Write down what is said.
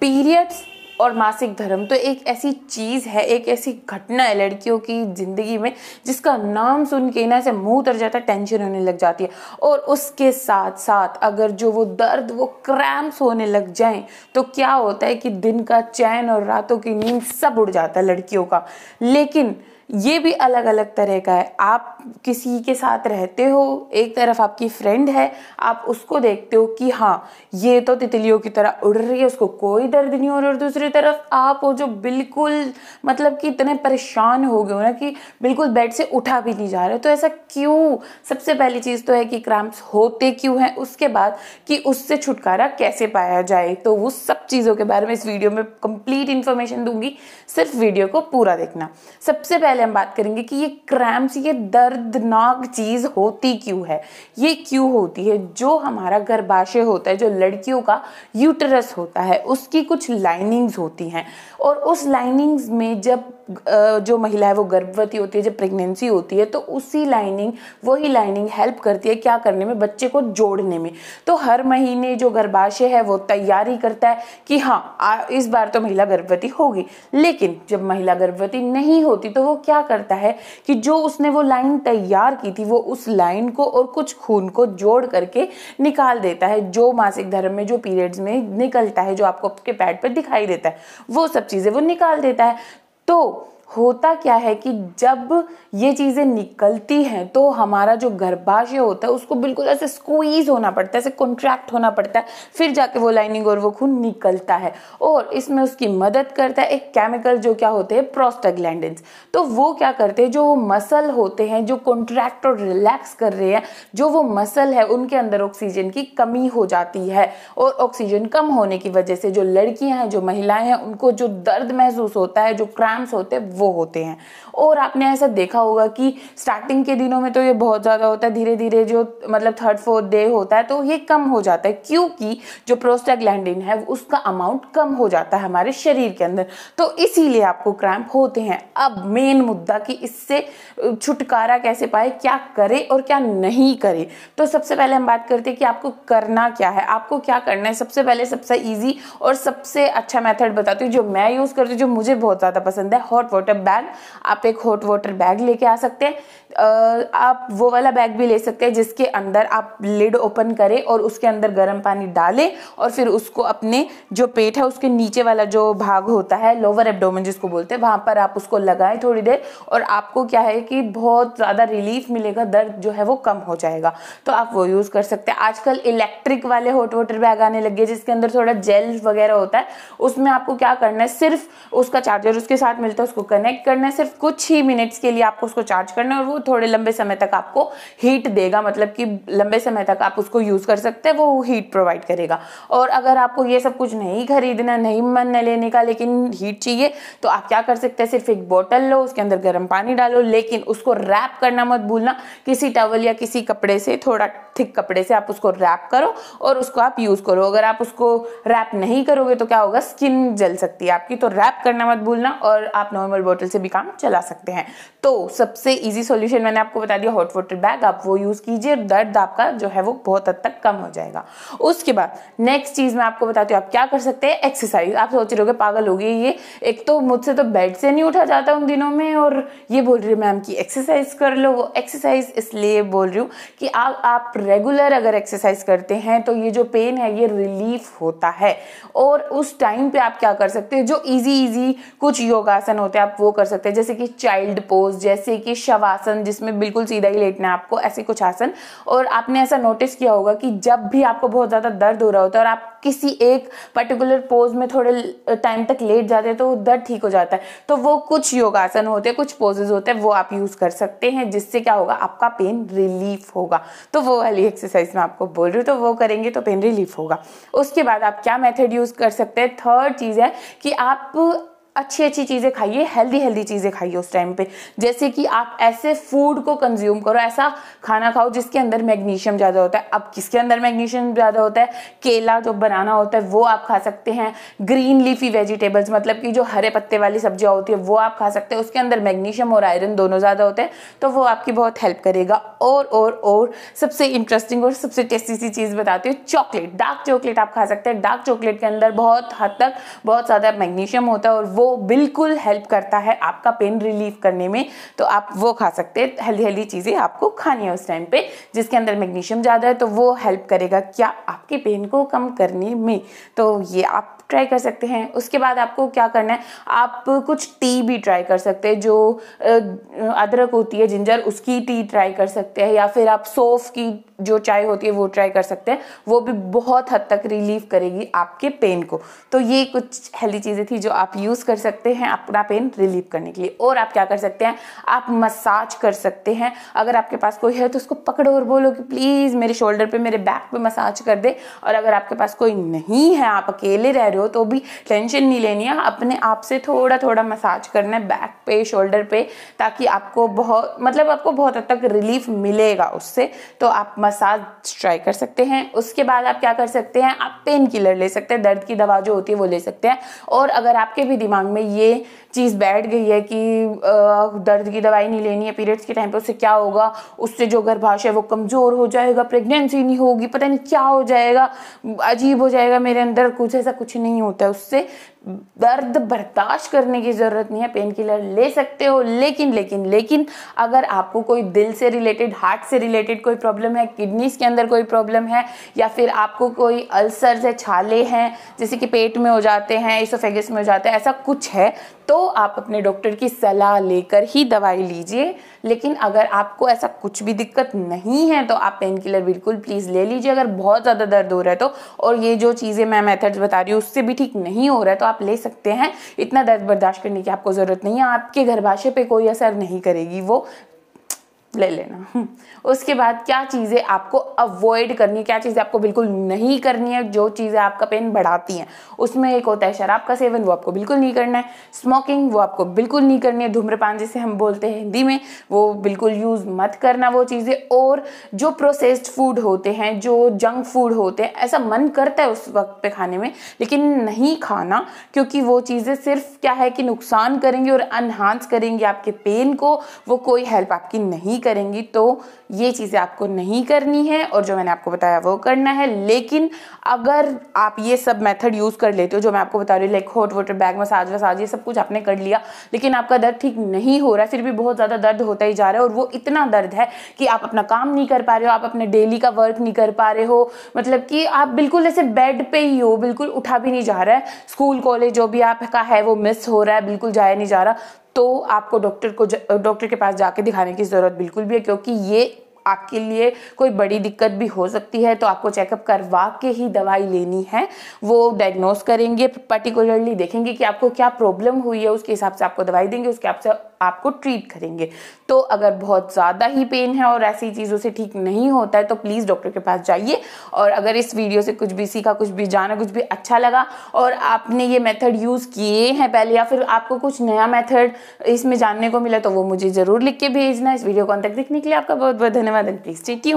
Periods और मासिक धर्म तो एक ऐसी चीज़ है एक ऐसी घटना है लड़कियों की ज़िंदगी में जिसका नाम सुन के ना ऐसे मुंह उतर जाता है टेंशन होने लग जाती है और उसके साथ साथ अगर जो वो दर्द वो क्रैम्प्स होने लग जाएं तो क्या होता है कि दिन का चैन और रातों की नींद सब उड़ जाता है लड़कियों का लेकिन ये भी अलग अलग तरह का है आप किसी के साथ रहते हो एक तरफ आपकी फ्रेंड है आप उसको देखते हो कि हाँ ये तो तितलियों की तरह उड़ रही है उसको कोई दर्द नहीं हो रहा और दूसरी तरफ आप वो जो बिल्कुल मतलब कि इतने परेशान हो गए हो ना कि बिल्कुल बेड से उठा भी नहीं जा रहे तो ऐसा क्यों सबसे पहली चीज़ तो है कि क्रैम्प्स होते क्यों हैं उसके बाद कि उससे छुटकारा कैसे पाया जाए तो वो सब चीज़ों के बारे में इस वीडियो में कंप्लीट इन्फॉर्मेशन दूंगी सिर्फ वीडियो को पूरा देखना सबसे पहले पहले हम बात करेंगे कि ये क्रैम्स ये दर्दनाक चीज़ होती क्यों है ये क्यों होती है जो हमारा गर्भाशय होता है जो लड़कियों का यूटरस होता है उसकी कुछ लाइनिंग्स होती हैं और उस लाइनिंग्स में जब जो महिला है वो गर्भवती होती है जब प्रेगनेंसी होती है तो उसी लाइनिंग वही लाइनिंग हेल्प करती है क्या करने में बच्चे को जोड़ने में तो हर महीने जो गर्भाशय है वो तैयारी करता है कि हाँ इस बार तो महिला गर्भवती होगी लेकिन जब महिला गर्भवती नहीं होती तो वो क्या करता है कि जो उसने वो लाइन तैयार की थी वो उस लाइन को और कुछ खून को जोड़ करके निकाल देता है जो मासिक धर्म में जो पीरियड्स में निकलता है जो आपको आपके पैड पर दिखाई देता है वो सब चीज़ें वो निकाल देता है तो होता क्या है कि जब ये चीज़ें निकलती हैं तो हमारा जो गर्भाशय होता है उसको बिल्कुल ऐसे स्क्वीज होना पड़ता है ऐसे कॉन्ट्रैक्ट होना पड़ता है फिर जाके वो लाइनिंग और वो खून निकलता है और इसमें उसकी मदद करता है एक केमिकल जो क्या होते हैं प्रोस्टाग्लैंड तो वो क्या करते हैं जो वो मसल होते हैं जो कॉन्ट्रैक्ट और रिलैक्स कर रहे हैं जो वो मसल है उनके अंदर ऑक्सीजन की कमी हो जाती है और ऑक्सीजन कम होने की वजह से जो लड़कियाँ हैं जो महिलाएं हैं उनको जो दर्द महसूस होता है जो क्रैम्प्स होते हैं वो होते हैं और आपने ऐसा देखा होगा कि स्टार्टिंग के दिनों में तो ये बहुत ज़्यादा होता है धीरे धीरे जो मतलब थर्ड फोर्थ डे होता है तो ये कम हो जाता है क्योंकि जो प्रोस्टाग्लैंडिन है उसका अमाउंट कम हो जाता है हमारे शरीर के अंदर तो इसीलिए आपको क्रैम्प होते हैं अब मेन मुद्दा कि इससे छुटकारा कैसे पाए क्या करे और क्या नहीं करे तो सबसे पहले हम बात करते हैं कि आपको करना क्या है आपको क्या करना है सबसे पहले सबसे ईजी और सबसे अच्छा मेथड बताती हूँ जो मैं यूज़ करती हूँ जो मुझे बहुत ज़्यादा पसंद है हॉट वाटर वाटर बैग आप एक हॉट वाटर बैग लेके आ सकते हैं आप वो वाला बैग भी ले सकते हैं जिसके अंदर आप लिड ओपन करें और उसके अंदर गर्म पानी डालें और फिर उसको अपने जो पेट है उसके नीचे वाला जो भाग होता है लोअर एबडोमन जिसको बोलते हैं वहाँ पर आप उसको लगाएं थोड़ी देर और आपको क्या है कि बहुत ज़्यादा रिलीफ मिलेगा दर्द जो है वो कम हो जाएगा तो आप वो यूज़ कर सकते हैं आजकल इलेक्ट्रिक वाले हॉट वाटर बैग आने लगे जिसके अंदर थोड़ा जेल वगैरह होता है उसमें आपको क्या करना है सिर्फ उसका चार्जर उसके साथ मिलता है उसको कनेक्ट करना है सिर्फ कुछ ही मिनट्स के लिए आपको उसको चार्ज करना है और वो थोड़े लंबे समय तक आपको हीट देगा मतलब कि लंबे समय तक आप उसको यूज़ कर सकते हैं वो हीट प्रोवाइड करेगा और अगर आपको ये सब कुछ नहीं खरीदना नहीं मन है लेने का लेकिन हीट चाहिए तो आप क्या कर सकते हैं सिर्फ एक बोतल लो उसके अंदर गर्म पानी डालो लेकिन उसको रैप करना मत भूलना किसी टवल या किसी कपड़े से थोड़ा थिक कपड़े से आप उसको रैप करो और उसको आप यूज़ करो अगर आप उसको रैप नहीं करोगे तो क्या होगा स्किन जल सकती है आपकी तो रैप करना मत भूलना और आप नॉर्मल बॉटल से भी काम चला सकते हैं तो सबसे इजी सॉल्यूशन मैंने आपको बता दिया हॉट वाटर बैग आप वो यूज़ कीजिए दर्द आपका जो है वो बहुत हद तक कम हो जाएगा उसके बाद नेक्स्ट चीज़ मैं आपको बताती हूँ आप क्या कर सकते हैं एक्सरसाइज आप सोच रहे हो पागल हो गई ये एक तो मुझसे तो बेड से नहीं उठा जाता उन दिनों में और ये बोल रही मैम कि एक्सरसाइज कर लो वो एक्सरसाइज इसलिए बोल रही हूँ कि आप आप रेगुलर अगर एक्सरसाइज करते हैं तो ये जो पेन है ये रिलीफ होता है और उस टाइम पे आप क्या कर सकते हैं जो इजी इजी कुछ योगासन होते हैं आप वो कर सकते हैं जैसे कि चाइल्ड पोज जैसे कि शवासन जिसमें बिल्कुल सीधा ही लेटना है आपको ऐसे कुछ आसन और आपने ऐसा नोटिस किया होगा कि जब भी आपको बहुत ज़्यादा दर्द हो रहा होता है और आप किसी एक पर्टिकुलर पोज में थोड़े टाइम तक लेट जाते हैं तो दर्द ठीक हो जाता है तो वो कुछ योगासन होते हैं कुछ पोजेज होते हैं वो आप यूज़ कर सकते हैं जिससे क्या होगा आपका पेन रिलीफ होगा तो वो वाली एक्सरसाइज मैं आपको बोल रही हूँ तो वो करेंगे तो पेन रिलीफ होगा उसके बाद आप क्या मेथड यूज़ कर सकते हैं थर्ड चीज़ है कि आप अच्छी अच्छी चीज़ें खाइए हेल्दी हेल्दी चीज़ें खाइए उस टाइम पे जैसे कि आप ऐसे फूड को कंज्यूम करो ऐसा खाना खाओ जिसके अंदर मैग्नीशियम ज़्यादा होता है अब किसके अंदर मैग्नीशियम ज़्यादा होता है केला जो बनाना होता है वो आप खा सकते हैं ग्रीन लीफी वेजिटेबल्स मतलब कि जो हरे पत्ते वाली सब्जियाँ होती है वो आप खा सकते हैं उसके अंदर मैग्नीशियम और आयरन दोनों ज़्यादा होते हैं तो वो आपकी बहुत हेल्प करेगा और और और सबसे इंटरेस्टिंग और सबसे टेस्टी सी चीज़ बताती हूँ चॉकलेट डार्क चॉकलेट आप खा सकते हैं डार्क चॉकलेट के अंदर बहुत हद तक बहुत ज़्यादा मैग्नीशियम होता है और वो बिल्कुल हेल्प करता है आपका पेन रिलीव करने में तो आप वो खा सकते हैं हेल्दी हेल्दी चीज़ें आपको खानी है उस टाइम पे जिसके अंदर मैग्नीशियम ज़्यादा है तो वो हेल्प करेगा क्या आपके पेन को कम करने में तो ये आप ट्राई कर सकते हैं उसके बाद आपको क्या करना है आप कुछ टी भी ट्राई कर सकते हैं जो अदरक होती है जिंजर उसकी टी ट्राई कर सकते हैं या फिर आप सोफ की जो चाय होती है वो ट्राई कर सकते हैं वो भी बहुत हद तक रिलीव करेगी आपके पेन को तो ये कुछ हेल्दी चीज़ें थी जो आप यूज़ कर सकते हैं अपना पेन रिलीव करने के लिए और आप क्या कर सकते हैं आप मसाज कर सकते हैं अगर आपके पास कोई है तो उसको पकड़ो और बोलो कि प्लीज़ मेरे शोल्डर पर मेरे बैक पर मसाज कर दे और अगर आपके पास कोई नहीं है आप अकेले रह रहे रहे हो तो भी टेंशन नहीं लेनी है अपने आप से थोड़ा थोड़ा मसाज करना है बैक पे शोल्डर पे ताकि आपको बहुत मतलब आपको बहुत हद तक रिलीफ मिलेगा उससे तो आप मसाज ट्राई कर सकते हैं उसके बाद आप क्या कर सकते हैं आप पेन किलर ले सकते हैं दर्द की दवा जो होती है वो ले सकते हैं और अगर आपके भी दिमाग में ये चीज़ बैठ गई है कि दर्द की दवाई नहीं लेनी है पीरियड्स के टाइम पर उससे क्या होगा उससे जो गर्भाशय है वो कमज़ोर हो जाएगा प्रेगनेंसी नहीं होगी पता नहीं क्या हो जाएगा अजीब हो जाएगा मेरे अंदर कुछ ऐसा कुछ नहीं होता है उससे दर्द बर्दाश्त करने की ज़रूरत नहीं है पेन किलर ले सकते हो लेकिन लेकिन लेकिन अगर आपको कोई दिल से रिलेटेड हार्ट से रिलेटेड कोई प्रॉब्लम है किडनीज के अंदर कोई प्रॉब्लम है या फिर आपको कोई अल्सर्स है छाले हैं जैसे कि पेट में हो जाते हैं इसोफेगस में हो जाते हैं ऐसा कुछ है तो आप अपने डॉक्टर की सलाह लेकर ही दवाई लीजिए लेकिन अगर आपको ऐसा कुछ भी दिक्कत नहीं है तो आप पेन किलर बिल्कुल प्लीज़ ले लीजिए अगर बहुत ज़्यादा दर्द हो रहा है तो और ये जो चीज़ें मैं मेथड्स बता रही हूँ उससे भी ठीक नहीं हो रहा है तो आप आप ले सकते हैं इतना दर्द बर्दाश्त करने की आपको ज़रूरत नहीं है आपके गर्भाशय पे कोई असर नहीं करेगी वो ले लेना हम्म। उसके बाद क्या चीज़ें आपको अवॉइड करनी है क्या चीज़ें आपको बिल्कुल नहीं करनी है जो चीज़ें आपका पेन बढ़ाती हैं उसमें एक होता है शराब का सेवन वो आपको बिल्कुल नहीं करना है स्मोकिंग वो आपको बिल्कुल नहीं करनी है धूम्रपान जिसे हम बोलते हैं हिंदी में वो बिल्कुल यूज़ मत करना वो चीज़ें और जो प्रोसेस्ड फूड होते हैं जो जंक फूड होते हैं ऐसा मन करता है उस वक्त पे खाने में लेकिन नहीं खाना क्योंकि वो चीज़ें सिर्फ क्या है कि नुकसान करेंगी और अनहांस करेंगी आपके पेन को वो कोई हेल्प आपकी नहीं नहीं करेंगी तो ये चीज़ें आपको नहीं करनी है और जो मैंने आपको बताया वो करना है लेकिन अगर आप ये सब मेथड यूज़ कर लेते हो जो मैं आपको बता रही हूँ like hot water bag massage वसाज ये सब कुछ आपने कर लिया लेकिन आपका दर्द ठीक नहीं हो रहा है फिर भी बहुत ज़्यादा दर्द होता ही जा रहा है और वो इतना दर्द है कि आप अपना काम नहीं कर पा रहे हो आप अपने डेली का वर्क नहीं कर पा रहे हो मतलब कि आप बिल्कुल ऐसे बेड पर ही हो बिल्कुल उठा भी नहीं जा रहा है स्कूल कॉलेज जो भी आपका है वो मिस हो रहा है बिल्कुल जाया नहीं जा रहा तो आपको डॉक्टर को डॉक्टर के पास जाके दिखाने की ज़रूरत बिल्कुल भी है क्योंकि ये आपके लिए कोई बड़ी दिक्कत भी हो सकती है तो आपको चेकअप करवा के ही दवाई लेनी है वो डायग्नोस करेंगे पर्टिकुलरली देखेंगे कि आपको क्या प्रॉब्लम हुई है उसके हिसाब से आपको दवाई देंगे उसके हिसाब से आपको ट्रीट करेंगे तो अगर बहुत ज़्यादा ही पेन है और ऐसी चीज़ों से ठीक नहीं होता है तो प्लीज़ डॉक्टर के पास जाइए और अगर इस वीडियो से कुछ भी सीखा कुछ भी जाना कुछ भी अच्छा लगा और आपने ये मेथड यूज़ किए हैं पहले या फिर आपको कुछ नया मेथड इसमें जानने को मिला तो वो मुझे ज़रूर लिख के भेजना इस वीडियो को अंत तक देखने के लिए आपका बहुत बहुत धन्यवाद Then please stay tuned.